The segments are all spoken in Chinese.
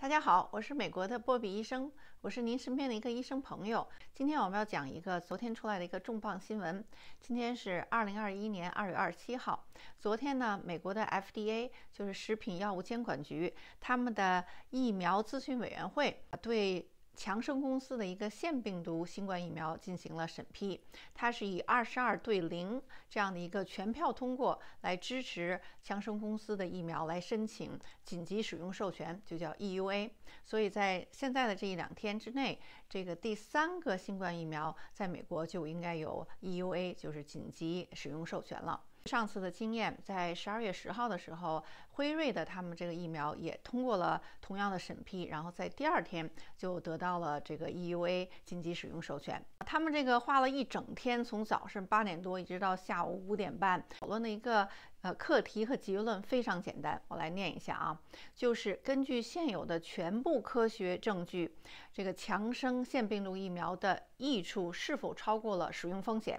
大家好，我是美国的波比医生，我是您身边的一个医生朋友。今天我们要讲一个昨天出来的一个重磅新闻。今天是二零二一年二月二十七号，昨天呢，美国的 FDA 就是食品药物监管局，他们的疫苗咨询委员会对。强生公司的一个腺病毒新冠疫苗进行了审批，它是以二十二对零这样的一个全票通过来支持强生公司的疫苗来申请紧急使用授权，就叫 EUA。所以在现在的这一两天之内，这个第三个新冠疫苗在美国就应该有 EUA，就是紧急使用授权了。上次的经验，在十二月十号的时候，辉瑞的他们这个疫苗也通过了同样的审批，然后在第二天就得到了这个 EUA 紧急使用授权。他们这个花了一整天，从早上八点多一直到下午五点半，讨论的一个呃课题和结论非常简单，我来念一下啊，就是根据现有的全部科学证据，这个强生腺病毒疫苗的益处是否超过了使用风险。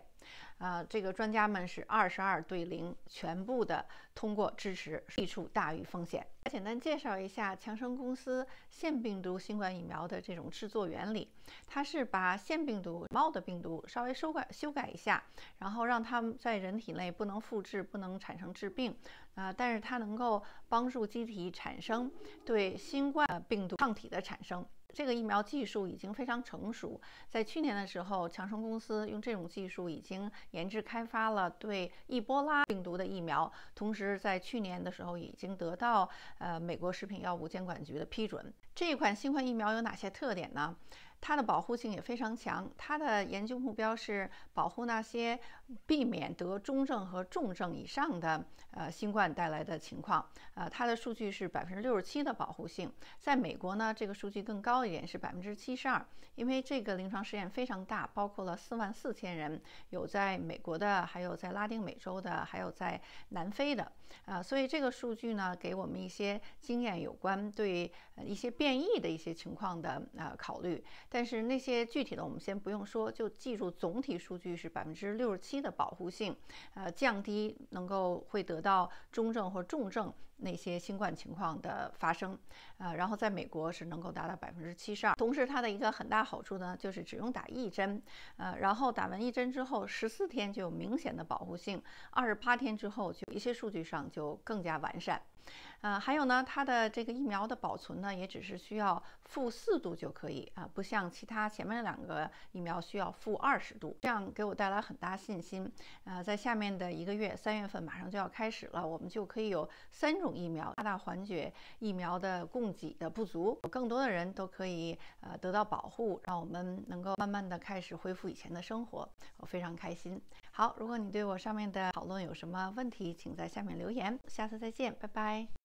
啊，这个专家们是二十二对零，全部的通过支持，益处大于风险。来简单介绍一下强生公司腺病毒新冠疫苗的这种制作原理，它是把腺病毒猫的病毒稍微修改修改一下，然后让它在人体内不能复制，不能产生致病，啊，但是它能够帮助机体产生对新冠病毒抗体的产生。这个疫苗技术已经非常成熟，在去年的时候，强生公司用这种技术已经研制开发了对易波拉病毒的疫苗，同时在去年的时候已经得到呃美国食品药物监管局的批准。这款新冠疫苗有哪些特点呢？它的保护性也非常强。它的研究目标是保护那些避免得中症和重症以上的呃新冠带来的情况。呃，它的数据是百分之六十七的保护性。在美国呢，这个数据更高一点，是百分之七十二。因为这个临床试验非常大，包括了四万四千人，有在美国的，还有在拉丁美洲的，还有在南非的。啊，所以这个数据呢，给我们一些经验有关对一些变异的一些情况的呃考虑。但是那些具体的我们先不用说，就记住总体数据是百分之六十七的保护性，呃，降低能够会得到中症或重症那些新冠情况的发生，呃，然后在美国是能够达到百分之七十二。同时，它的一个很大好处呢，就是只用打一针，呃，然后打完一针之后十四天就有明显的保护性，二十八天之后就一些数据上就更加完善。呃，还有呢，它的这个疫苗的保存呢，也只是需要负四度就可以啊，不像其他前面两个疫苗需要负二十度，这样给我带来很大信心。呃，在下面的一个月，三月份马上就要开始了，我们就可以有三种疫苗，大大缓解疫苗的供给的不足，更多的人都可以呃得到保护，让我们能够慢慢的开始恢复以前的生活，我非常开心。好，如果你对我上面的讨论有什么问题，请在下面留言，下次再见，拜拜。